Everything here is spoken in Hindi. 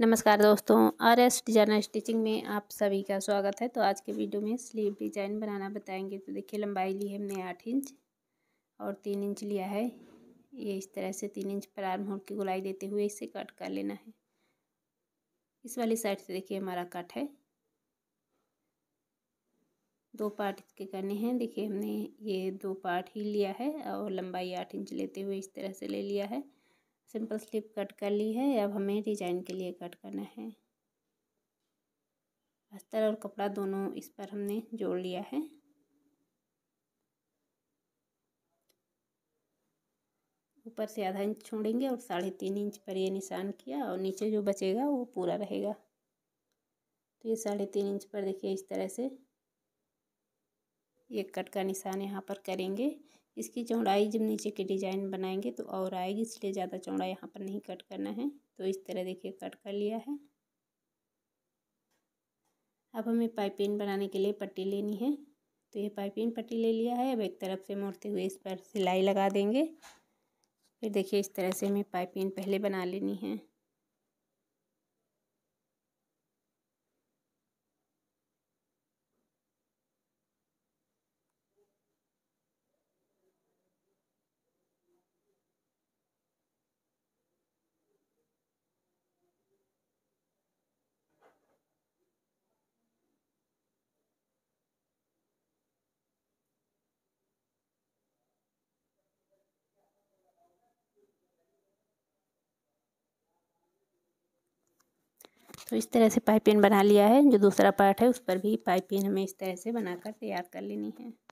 नमस्कार दोस्तों आर एस डिजाइनर स्टिचिंग में आप सभी का स्वागत है तो आज के वीडियो में स्लीव डिजाइन बनाना बताएंगे तो देखिए लंबाई ली है हमने आठ इंच और तीन इंच लिया है ये इस तरह से तीन इंच पर आर्म होल की गुलाई देते हुए इसे कट कर लेना है इस वाली साइड से देखिए हमारा कट है दो पार्ट इसके करने हैं देखिए हमने ये दो पार्ट ही लिया है और लंबाई आठ इंच लेते हुए इस तरह से ले लिया है सिंपल स्लीप कट कर ली है अब हमें डिजाइन के लिए कट करना है अस्तर और कपड़ा दोनों इस पर हमने जोड़ लिया है ऊपर से आधा इंच छोड़ेंगे और साढ़े तीन इंच पर ये निशान किया और नीचे जो बचेगा वो पूरा रहेगा तो ये साढ़े तीन इंच पर देखिए इस तरह से ये कट का निशान यहाँ पर करेंगे इसकी चौड़ाई जब नीचे के डिज़ाइन बनाएंगे तो और आएगी इसलिए ज़्यादा चौड़ा यहाँ पर नहीं कट करना है तो इस तरह देखिए कट कर लिया है अब हमें पाइपिंग बनाने के लिए पट्टी लेनी है तो ये पाइपिंग पट्टी ले लिया है अब एक तरफ से मोड़ते हुए इस पर सिलाई लगा देंगे फिर देखिए इस तरह से हमें पाइपिंग पहले बना लेनी है तो इस तरह से पाइपिंग बना लिया है जो दूसरा पार्ट है उस पर भी पाइपिंग हमें इस तरह से बनाकर तैयार कर लेनी है